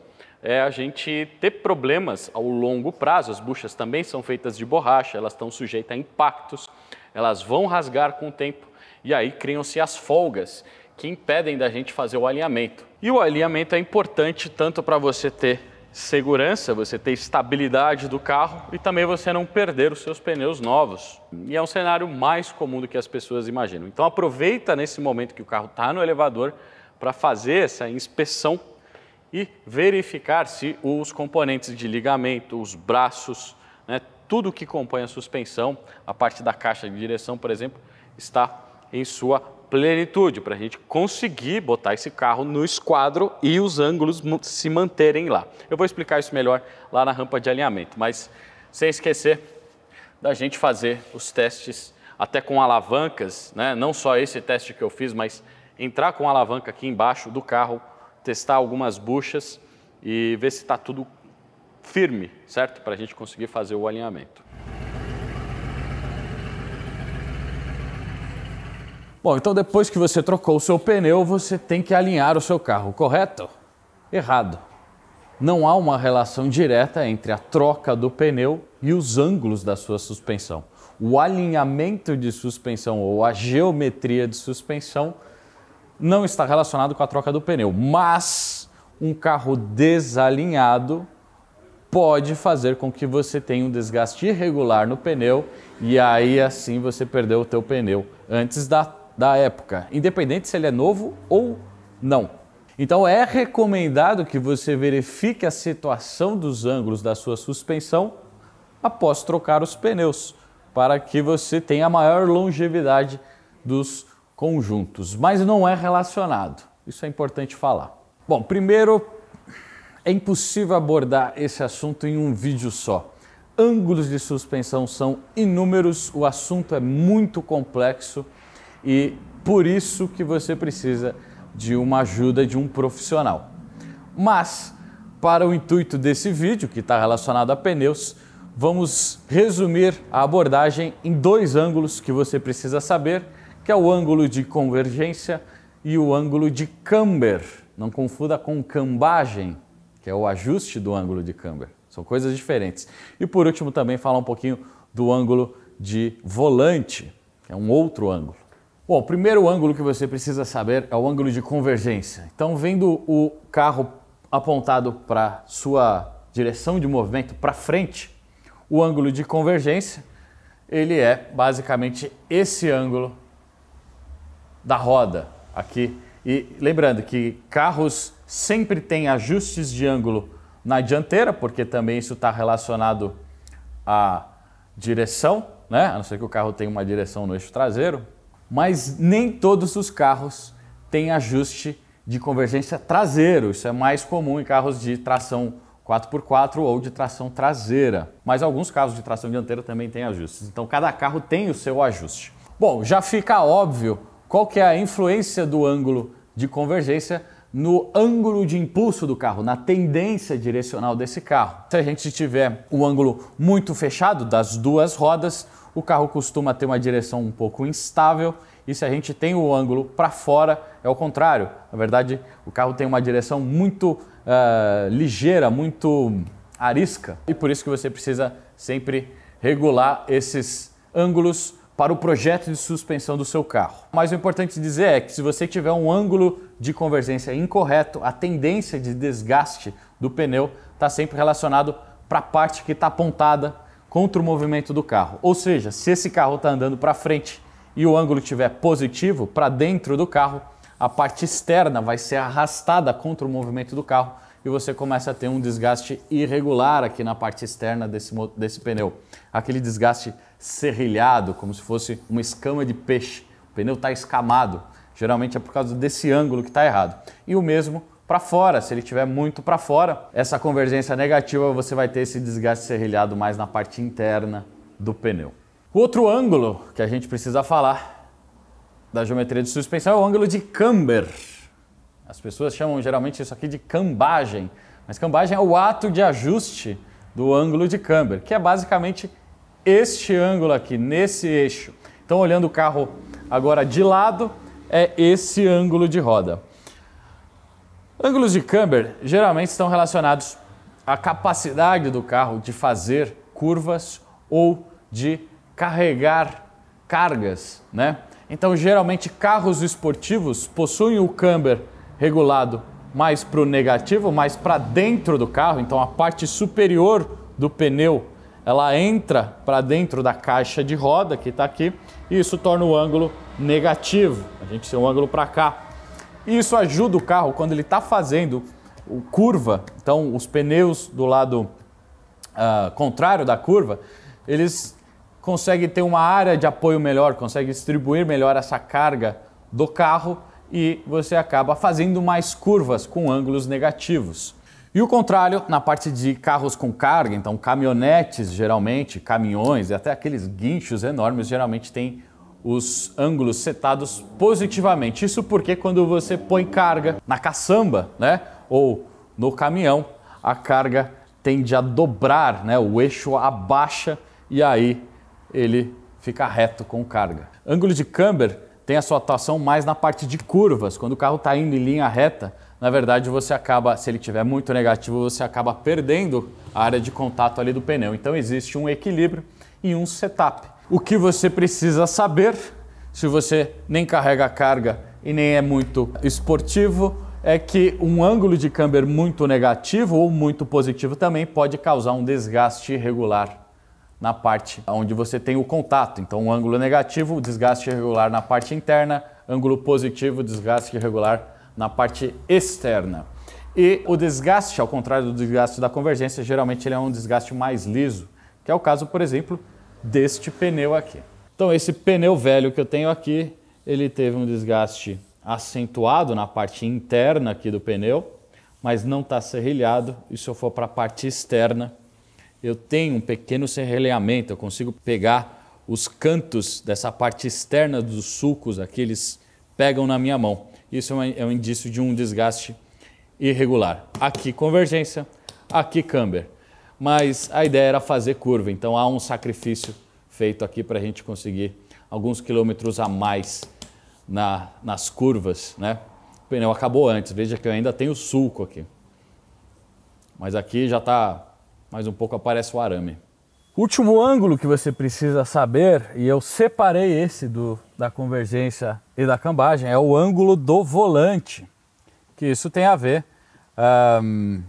é a gente ter problemas ao longo prazo. As buchas também são feitas de borracha, elas estão sujeitas a impactos, elas vão rasgar com o tempo e aí criam-se as folgas que impedem da gente fazer o alinhamento. E o alinhamento é importante tanto para você ter segurança, você ter estabilidade do carro e também você não perder os seus pneus novos. E é um cenário mais comum do que as pessoas imaginam. Então aproveita nesse momento que o carro está no elevador para fazer essa inspeção e verificar se os componentes de ligamento, os braços, né, tudo que compõe a suspensão, a parte da caixa de direção, por exemplo, está em sua plenitude, para a gente conseguir botar esse carro no esquadro e os ângulos se manterem lá. Eu vou explicar isso melhor lá na rampa de alinhamento, mas sem esquecer da gente fazer os testes até com alavancas, né? não só esse teste que eu fiz, mas entrar com a alavanca aqui embaixo do carro, testar algumas buchas e ver se está tudo firme, certo? Para a gente conseguir fazer o alinhamento. Bom, então depois que você trocou o seu pneu, você tem que alinhar o seu carro, correto? Errado. Não há uma relação direta entre a troca do pneu e os ângulos da sua suspensão. O alinhamento de suspensão ou a geometria de suspensão não está relacionado com a troca do pneu, mas um carro desalinhado pode fazer com que você tenha um desgaste irregular no pneu e aí assim você perdeu o teu pneu antes da da época, independente se ele é novo ou não. Então é recomendado que você verifique a situação dos ângulos da sua suspensão após trocar os pneus, para que você tenha a maior longevidade dos conjuntos, mas não é relacionado. Isso é importante falar. Bom, primeiro é impossível abordar esse assunto em um vídeo só. Ângulos de suspensão são inúmeros, o assunto é muito complexo e por isso que você precisa de uma ajuda de um profissional. Mas, para o intuito desse vídeo, que está relacionado a pneus, vamos resumir a abordagem em dois ângulos que você precisa saber, que é o ângulo de convergência e o ângulo de camber. Não confunda com cambagem, que é o ajuste do ângulo de camber. São coisas diferentes. E por último também falar um pouquinho do ângulo de volante, que é um outro ângulo. Bom, o primeiro ângulo que você precisa saber é o ângulo de convergência. Então, vendo o carro apontado para sua direção de movimento para frente, o ângulo de convergência, ele é basicamente esse ângulo da roda aqui. E lembrando que carros sempre têm ajustes de ângulo na dianteira, porque também isso está relacionado à direção, né? A não ser que o carro tenha uma direção no eixo traseiro, mas nem todos os carros têm ajuste de convergência traseiro. Isso é mais comum em carros de tração 4x4 ou de tração traseira. Mas alguns carros de tração dianteira também têm ajustes. Então cada carro tem o seu ajuste. Bom, já fica óbvio qual que é a influência do ângulo de convergência no ângulo de impulso do carro, na tendência direcional desse carro. Se a gente tiver um ângulo muito fechado das duas rodas, o carro costuma ter uma direção um pouco instável e se a gente tem o ângulo para fora, é o contrário. Na verdade, o carro tem uma direção muito uh, ligeira, muito arisca e por isso que você precisa sempre regular esses ângulos para o projeto de suspensão do seu carro. Mas o importante dizer é que se você tiver um ângulo de convergência incorreto, a tendência de desgaste do pneu está sempre relacionado para a parte que está apontada contra o movimento do carro. Ou seja, se esse carro está andando para frente e o ângulo estiver positivo, para dentro do carro, a parte externa vai ser arrastada contra o movimento do carro e você começa a ter um desgaste irregular aqui na parte externa desse, desse pneu. Aquele desgaste serrilhado, como se fosse uma escama de peixe. O pneu está escamado. Geralmente é por causa desse ângulo que está errado. E o mesmo para fora. Se ele tiver muito para fora, essa convergência negativa você vai ter esse desgaste serrilhado mais na parte interna do pneu. O outro ângulo que a gente precisa falar da geometria de suspensão é o ângulo de camber. As pessoas chamam geralmente isso aqui de cambagem, mas cambagem é o ato de ajuste do ângulo de camber, que é basicamente este ângulo aqui, nesse eixo. Então, olhando o carro agora de lado, é esse ângulo de roda. Ângulos de camber geralmente estão relacionados à capacidade do carro de fazer curvas ou de carregar cargas, né? Então, geralmente carros esportivos possuem o camber regulado mais para o negativo, mais para dentro do carro, então a parte superior do pneu ela entra para dentro da caixa de roda que está aqui e isso torna o ângulo negativo. A gente tem um ângulo para cá. E isso ajuda o carro quando ele está fazendo curva, então os pneus do lado uh, contrário da curva, eles conseguem ter uma área de apoio melhor, conseguem distribuir melhor essa carga do carro e você acaba fazendo mais curvas com ângulos negativos. E o contrário, na parte de carros com carga, então caminhonetes geralmente, caminhões e até aqueles guinchos enormes geralmente tem os ângulos setados positivamente. Isso porque quando você põe carga na caçamba, né, ou no caminhão, a carga tende a dobrar, né, o eixo abaixa e aí ele fica reto com carga. Ângulo de camber tem a sua atuação mais na parte de curvas, quando o carro está indo em linha reta, na verdade você acaba, se ele tiver muito negativo, você acaba perdendo a área de contato ali do pneu. Então existe um equilíbrio e um setup o que você precisa saber se você nem carrega carga e nem é muito esportivo, é que um ângulo de camber muito negativo ou muito positivo também pode causar um desgaste irregular na parte onde você tem o contato. Então, um ângulo negativo, desgaste irregular na parte interna, ângulo positivo, desgaste irregular na parte externa. E o desgaste, ao contrário do desgaste da convergência, geralmente ele é um desgaste mais liso, que é o caso, por exemplo, deste pneu aqui. Então esse pneu velho que eu tenho aqui, ele teve um desgaste acentuado na parte interna aqui do pneu, mas não está serrilhado. E se eu for para a parte externa, eu tenho um pequeno serrilhamento, eu consigo pegar os cantos dessa parte externa dos sulcos aqui, eles pegam na minha mão. Isso é um é indício de um desgaste irregular. Aqui convergência, aqui camber mas a ideia era fazer curva. Então há um sacrifício feito aqui para a gente conseguir alguns quilômetros a mais na, nas curvas. Né? O pneu acabou antes, veja que eu ainda tenho sulco aqui. Mas aqui já está mais um pouco aparece o arame. Último ângulo que você precisa saber, e eu separei esse do, da convergência e da cambagem, é o ângulo do volante, que isso tem a ver um,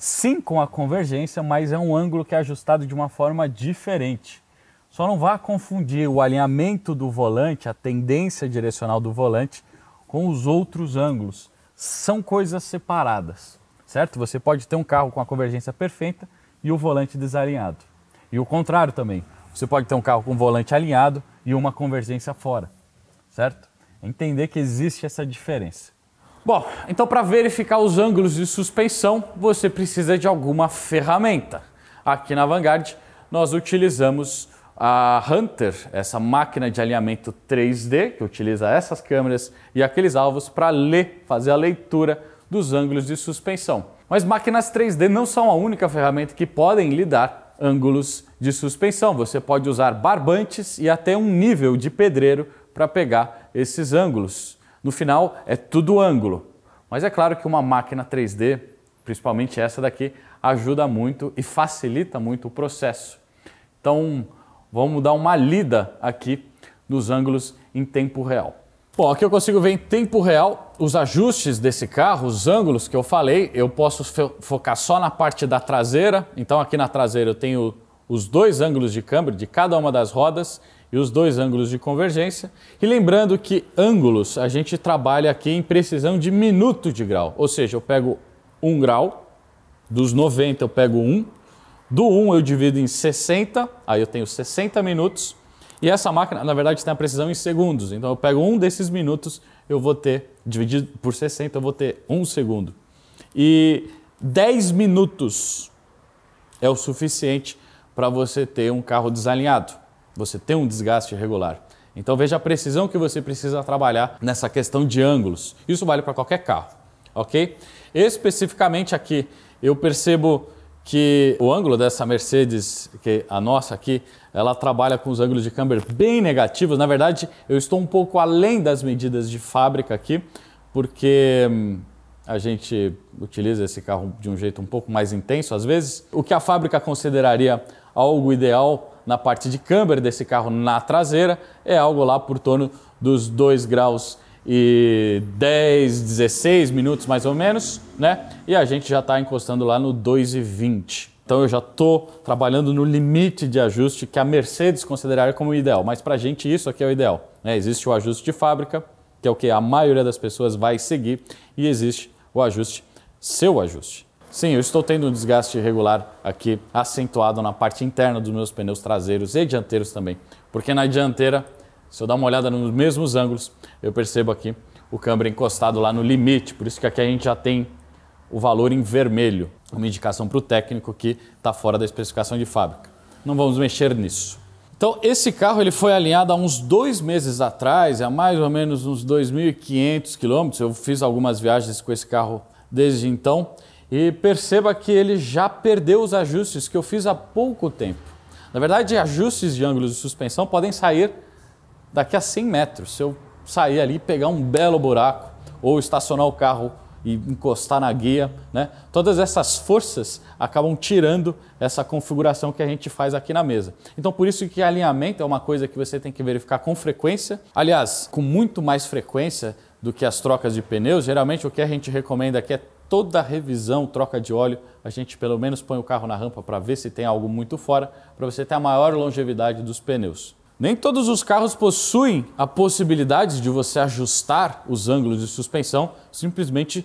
sim com a convergência, mas é um ângulo que é ajustado de uma forma diferente. Só não vá confundir o alinhamento do volante, a tendência direcional do volante, com os outros ângulos. São coisas separadas, certo? Você pode ter um carro com a convergência perfeita e o volante desalinhado. E o contrário também. Você pode ter um carro com o volante alinhado e uma convergência fora, certo? Entender que existe essa diferença. Bom, então para verificar os ângulos de suspensão você precisa de alguma ferramenta. Aqui na Vanguard, nós utilizamos a Hunter, essa máquina de alinhamento 3D, que utiliza essas câmeras e aqueles alvos para ler, fazer a leitura dos ângulos de suspensão. Mas máquinas 3D não são a única ferramenta que podem lidar ângulos de suspensão. Você pode usar barbantes e até um nível de pedreiro para pegar esses ângulos. No final, é tudo ângulo. Mas é claro que uma máquina 3D, principalmente essa daqui, ajuda muito e facilita muito o processo. Então, vamos dar uma lida aqui nos ângulos em tempo real. Bom, aqui eu consigo ver em tempo real os ajustes desse carro, os ângulos que eu falei. Eu posso focar só na parte da traseira. Então, aqui na traseira eu tenho os dois ângulos de câmbio de cada uma das rodas e os dois ângulos de convergência. E lembrando que ângulos a gente trabalha aqui em precisão de minuto de grau, ou seja, eu pego um grau, dos 90 eu pego um, do 1 um eu divido em 60, aí eu tenho 60 minutos, e essa máquina, na verdade, tem a precisão em segundos, então eu pego um desses minutos, eu vou ter, dividido por 60, eu vou ter um segundo. E 10 minutos é o suficiente para você ter um carro desalinhado você tem um desgaste irregular. Então veja a precisão que você precisa trabalhar nessa questão de ângulos. Isso vale para qualquer carro, ok? Especificamente aqui, eu percebo que o ângulo dessa Mercedes, que é a nossa aqui, ela trabalha com os ângulos de câmbio bem negativos. Na verdade, eu estou um pouco além das medidas de fábrica aqui, porque hum, a gente utiliza esse carro de um jeito um pouco mais intenso às vezes. O que a fábrica consideraria algo ideal na parte de câmbio desse carro na traseira é algo lá por torno dos 2 graus e 10, 16 minutos mais ou menos, né? E a gente já está encostando lá no 2,20. Então eu já estou trabalhando no limite de ajuste que a Mercedes consideraria como ideal, mas para a gente isso aqui é o ideal. Né? Existe o ajuste de fábrica, que é o que a maioria das pessoas vai seguir, e existe o ajuste, seu ajuste. Sim, eu estou tendo um desgaste regular aqui acentuado na parte interna dos meus pneus traseiros e dianteiros também. Porque na dianteira, se eu dar uma olhada nos mesmos ângulos, eu percebo aqui o câmbio encostado lá no limite. Por isso que aqui a gente já tem o valor em vermelho, uma indicação para o técnico que está fora da especificação de fábrica. Não vamos mexer nisso. Então, esse carro ele foi alinhado há uns dois meses atrás, há mais ou menos uns 2.500 quilômetros. Eu fiz algumas viagens com esse carro desde então e perceba que ele já perdeu os ajustes que eu fiz há pouco tempo. Na verdade, ajustes de ângulos de suspensão podem sair daqui a 100 metros. Se eu sair ali e pegar um belo buraco ou estacionar o carro e encostar na guia, né? Todas essas forças acabam tirando essa configuração que a gente faz aqui na mesa. Então por isso que alinhamento é uma coisa que você tem que verificar com frequência. Aliás, com muito mais frequência do que as trocas de pneus, geralmente o que a gente recomenda aqui é toda revisão, troca de óleo, a gente pelo menos põe o carro na rampa para ver se tem algo muito fora, para você ter a maior longevidade dos pneus. Nem todos os carros possuem a possibilidade de você ajustar os ângulos de suspensão simplesmente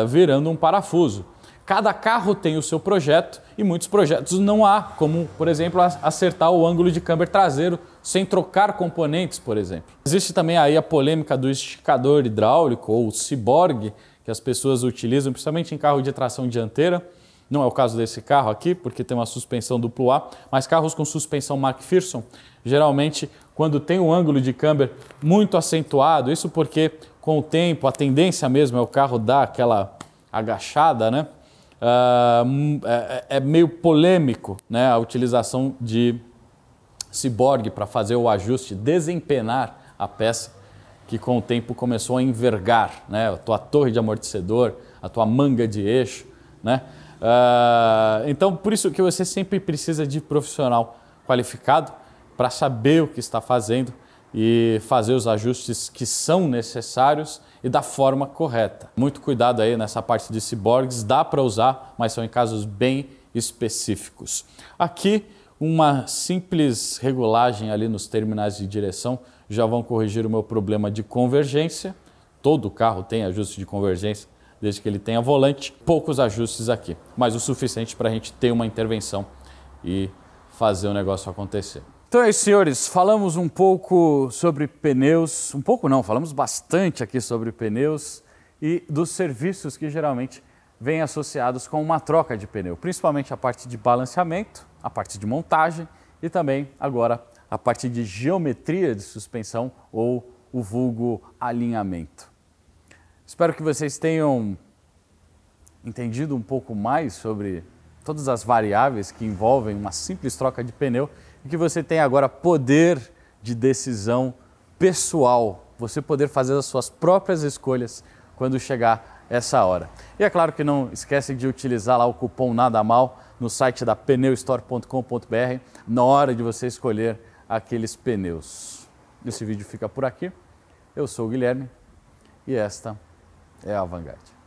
uh, virando um parafuso. Cada carro tem o seu projeto e muitos projetos não há, como, por exemplo, acertar o ângulo de câmbio traseiro sem trocar componentes, por exemplo. Existe também aí a polêmica do esticador hidráulico ou ciborgue, que as pessoas utilizam, principalmente em carro de tração dianteira. Não é o caso desse carro aqui, porque tem uma suspensão duplo A, mas carros com suspensão MacPherson, geralmente quando tem um ângulo de câmbio muito acentuado, isso porque com o tempo a tendência mesmo é o carro dar aquela agachada, né? Uh, é meio polêmico né, a utilização de ciborgue para fazer o ajuste, desempenar a peça que com o tempo começou a envergar, né? A tua torre de amortecedor, a tua manga de eixo, né? Uh, então, por isso que você sempre precisa de profissional qualificado para saber o que está fazendo e fazer os ajustes que são necessários e da forma correta. Muito cuidado aí nessa parte de ciborgues, dá para usar, mas são em casos bem específicos. Aqui, uma simples regulagem ali nos terminais de direção já vão corrigir o meu problema de convergência. Todo carro tem ajuste de convergência, desde que ele tenha volante. Poucos ajustes aqui, mas o suficiente para a gente ter uma intervenção e fazer o negócio acontecer. Então é isso, senhores. Falamos um pouco sobre pneus, um pouco não, falamos bastante aqui sobre pneus e dos serviços que geralmente vêm associados com uma troca de pneu, principalmente a parte de balanceamento, a parte de montagem e também agora a partir de geometria de suspensão ou o vulgo alinhamento. Espero que vocês tenham entendido um pouco mais sobre todas as variáveis que envolvem uma simples troca de pneu e que você tenha agora poder de decisão pessoal, você poder fazer as suas próprias escolhas quando chegar essa hora. E é claro que não esquece de utilizar lá o cupom Nada Mal no site da pneustore.com.br na hora de você escolher aqueles pneus. Esse vídeo fica por aqui. Eu sou o Guilherme e esta é a Vanguard.